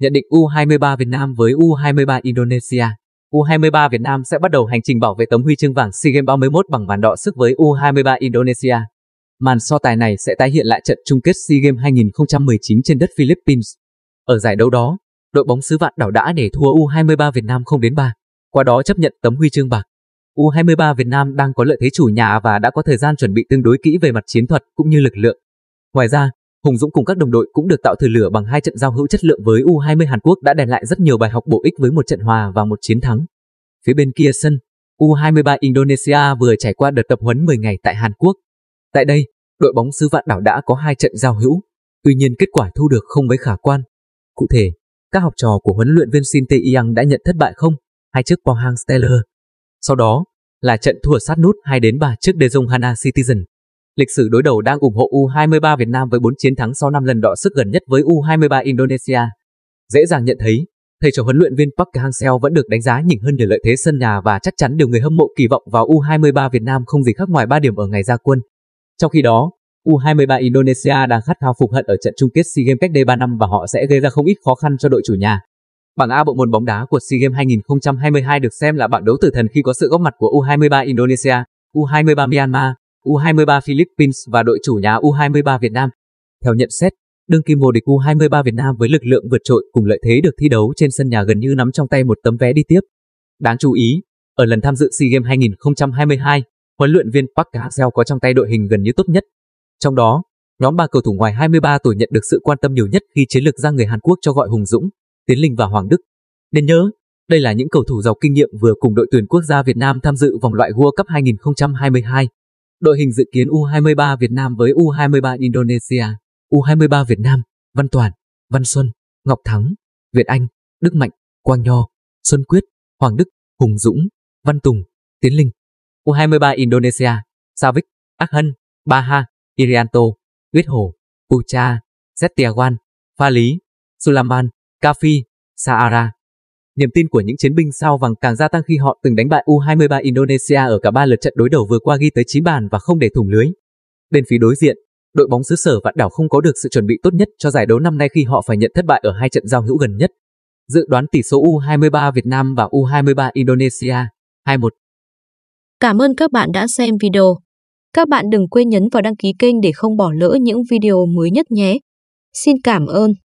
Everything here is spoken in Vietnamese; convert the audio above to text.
nhận định U23 Việt Nam với U23 Indonesia. U23 Việt Nam sẽ bắt đầu hành trình bảo vệ tấm huy chương vàng SEA Games 31 bằng bàn đọ sức với U23 Indonesia. Màn so tài này sẽ tái hiện lại trận chung kết SEA Games 2019 trên đất Philippines. Ở giải đấu đó, đội bóng xứ vạn đảo đã để thua U23 Việt Nam 0 đến 3, qua đó chấp nhận tấm huy chương bạc. U23 Việt Nam đang có lợi thế chủ nhà và đã có thời gian chuẩn bị tương đối kỹ về mặt chiến thuật cũng như lực lượng. Ngoài ra, Hùng Dũng cùng các đồng đội cũng được tạo thử lửa bằng hai trận giao hữu chất lượng với U20 Hàn Quốc đã đem lại rất nhiều bài học bổ ích với một trận hòa và một chiến thắng. Phía bên kia sân, U23 Indonesia vừa trải qua đợt tập huấn 10 ngày tại Hàn Quốc. Tại đây, đội bóng xứ vạn đảo đã có hai trận giao hữu, tuy nhiên kết quả thu được không mấy khả quan. Cụ thể, các học trò của huấn luyện viên Shin Tae-yang đã nhận thất bại không, hai trước Pohang Steller. Sau đó, là trận thua sát nút 2 đến 3 trước Dejong Hana Citizen. Lịch sử đối đầu đang ủng hộ U23 Việt Nam với 4 chiến thắng sau 5 lần đọ sức gần nhất với U23 Indonesia. Dễ dàng nhận thấy, thầy trò huấn luyện viên Park Hang-seo vẫn được đánh giá nhỉnh hơn để lợi thế sân nhà và chắc chắn điều người hâm mộ kỳ vọng vào U23 Việt Nam không gì khác ngoài 3 điểm ở ngày ra quân. Trong khi đó, U23 Indonesia đang khát khao phục hận ở trận chung kết SEA Games cách đây 3 năm và họ sẽ gây ra không ít khó khăn cho đội chủ nhà. Bảng A bộ môn bóng đá của SEA Games 2022 được xem là bảng đấu tử thần khi có sự góp mặt của U23 Indonesia, U23 Myanmar, U23 Philippines và đội chủ nhà U23 Việt Nam. Theo nhận xét, đương kim vô địch U23 Việt Nam với lực lượng vượt trội cùng lợi thế được thi đấu trên sân nhà gần như nắm trong tay một tấm vé đi tiếp. Đáng chú ý, ở lần tham dự SEA Games 2022, huấn luyện viên Park Hang-seo có trong tay đội hình gần như tốt nhất. Trong đó, nhóm ba cầu thủ ngoài 23 tuổi nhận được sự quan tâm nhiều nhất khi chiến lược gia người Hàn Quốc cho gọi Hùng Dũng, Tiến Linh và Hoàng Đức. Nên nhớ, đây là những cầu thủ giàu kinh nghiệm vừa cùng đội tuyển quốc gia Việt Nam tham dự vòng loại World Cup 2022. Đội hình dự kiến U23 Việt Nam với U23 Indonesia, U23 Việt Nam, Văn Toàn, Văn Xuân, Ngọc Thắng, Việt Anh, Đức Mạnh, Quang Nho, Xuân Quyết, Hoàng Đức, Hùng Dũng, Văn Tùng, Tiến Linh. U23 Indonesia, Savic, Akhan, Baha, Irianto, Tuyết Hồ, Pucha, Zetiawan, Pha Lý, Sulaman, Kafi, Saara. Niềm tin của những chiến binh sao vàng càng gia tăng khi họ từng đánh bại U23 Indonesia ở cả ba lượt trận đối đầu vừa qua ghi tới 9 bàn và không để thủng lưới. Bên phía đối diện, đội bóng xứ sở vạn đảo không có được sự chuẩn bị tốt nhất cho giải đấu năm nay khi họ phải nhận thất bại ở hai trận giao hữu gần nhất. Dự đoán tỷ số U23 Việt Nam và U23 Indonesia 2-1. Cảm ơn các bạn đã xem video. Các bạn đừng quên nhấn vào đăng ký kênh để không bỏ lỡ những video mới nhất nhé. Xin cảm ơn.